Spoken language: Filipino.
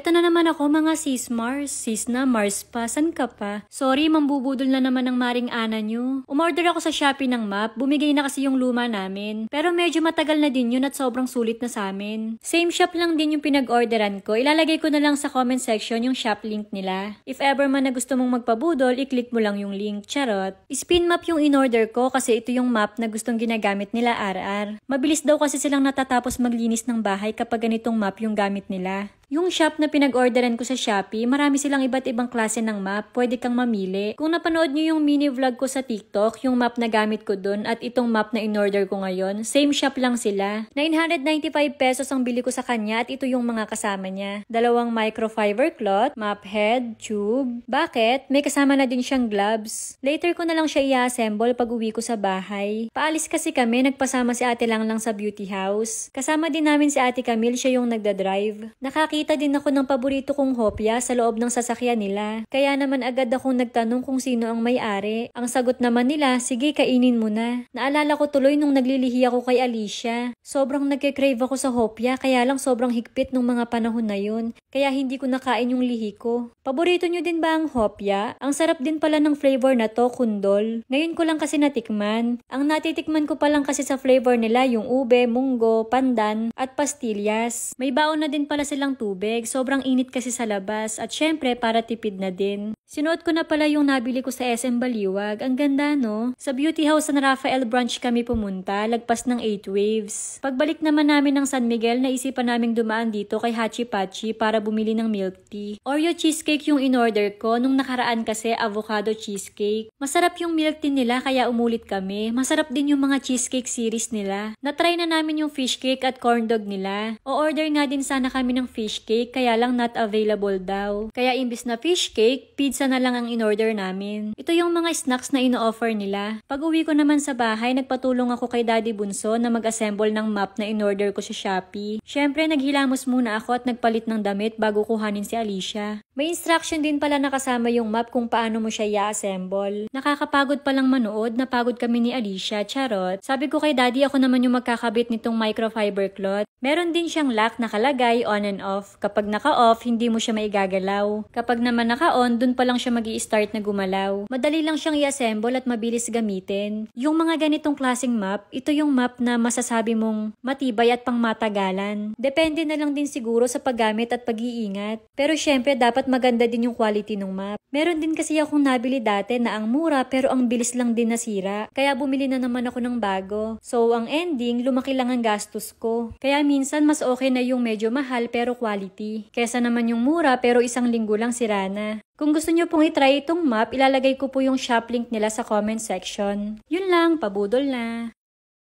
Eto na naman ako mga sis Mars, sis na Mars pa, san ka pa? Sorry, mambubudol na naman ng maring ana nyo. Umorder ako sa Shopee ng map, bumigay na kasi yung luma namin. Pero medyo matagal na din yun at sobrang sulit na sa amin. Same shop lang din yung pinag-orderan ko, ilalagay ko na lang sa comment section yung shop link nila. If ever man na gusto mong magpabudol, i-click mo lang yung link, charot. Spin map yung in-order ko kasi ito yung map na gustong ginagamit nila RR. Mabilis daw kasi silang natatapos maglinis ng bahay kapag ganitong map yung gamit nila. Yung shop na pinag-orderan ko sa Shopee, marami silang iba't ibang klase ng map. Pwede kang mamili. Kung napanood nyo yung mini vlog ko sa TikTok, yung map na gamit ko dun at itong map na in-order ko ngayon, same shop lang sila. 995 pesos ang bili ko sa kanya at ito yung mga kasama niya. Dalawang microfiber cloth, map head, tube. Bakit? May kasama na din siyang gloves. Later ko na lang siya i-assemble pag uwi ko sa bahay. Paalis kasi kami, nagpasama si ate lang lang sa beauty house. Kasama din namin si ate Camille, siya yung nagda-drive. Nakaki Nakakita din ako ng paborito kong hopya sa loob ng sasakyan nila. Kaya naman agad akong nagtanong kung sino ang may-ari. Ang sagot naman nila, sige kainin mo na. Naalala ko tuloy nung naglilihi ako kay Alicia. Sobrang nagkikrave ako sa hopya kaya lang sobrang higpit nung mga panahon na yun. Kaya hindi ko nakain yung lihi ko. Paborito nyo din ba ang hopya? Ang sarap din pala ng flavor na to, kundol. Ngayon ko lang kasi natikman. Ang natitikman ko pa lang kasi sa flavor nila yung ube, munggo, pandan, at pastillas. May baon na din pala silang tubig, sobrang init kasi sa labas at syempre para tipid na din. Sinuot ko na pala yung nabili ko sa SM Baliwag. Ang ganda, no? Sa Beauty House na Rafael Branch kami pumunta, lagpas ng 8 waves. Pagbalik naman namin ng San Miguel, naisipan naming dumaan dito kay Hachi Pachi para bumili ng milk tea. Oreo cheesecake yung in-order ko, nung nakaraan kasi avocado cheesecake. Masarap yung milk tea nila kaya umulit kami. Masarap din yung mga cheesecake series nila. Natry na namin yung fish cake at corn dog nila. O-order nga din sana kami ng fish cake, kaya lang not available daw. Kaya imbis na fish cake, pizza na lang ang in-order namin. Ito yung mga snacks na ino-offer nila. Pag uwi ko naman sa bahay, nagpatulong ako kay Daddy Bunso na mag-assemble ng map na in-order ko sa si Shopee. Siyempre, naghilamos muna ako at nagpalit ng damit bago kuhanin si Alicia. May instruction din pala nakasama yung map kung paano mo siya i-assemble. Nakakapagod palang manood, napagod kami ni Alicia, charot. Sabi ko kay daddy ako naman yung magkakabit nitong microfiber cloth. Meron din siyang lock nakalagay on and off. Kapag naka-off, hindi mo siya maigagalaw. Kapag naman naka-on, dun pa lang siya mag start na gumalaw. Madali lang siyang i-assemble at mabilis gamitin. Yung mga ganitong klaseng map, ito yung map na masasabi mong matibay at pangmatagalan. Depende na lang din siguro sa paggamit at pag-iingat. Pero syempre dapat maganda din yung quality ng map. Meron din kasi akong nabili dati na ang mura pero ang bilis lang din nasira. Kaya bumili na naman ako ng bago. So ang ending, lumaki lang ang gastos ko. Kaya minsan mas okay na yung medyo mahal pero quality. Kesa naman yung mura pero isang linggo lang sira na. Kung gusto nyo pong itry itong map, ilalagay ko po yung shop link nila sa comment section. Yun lang, pabudol na.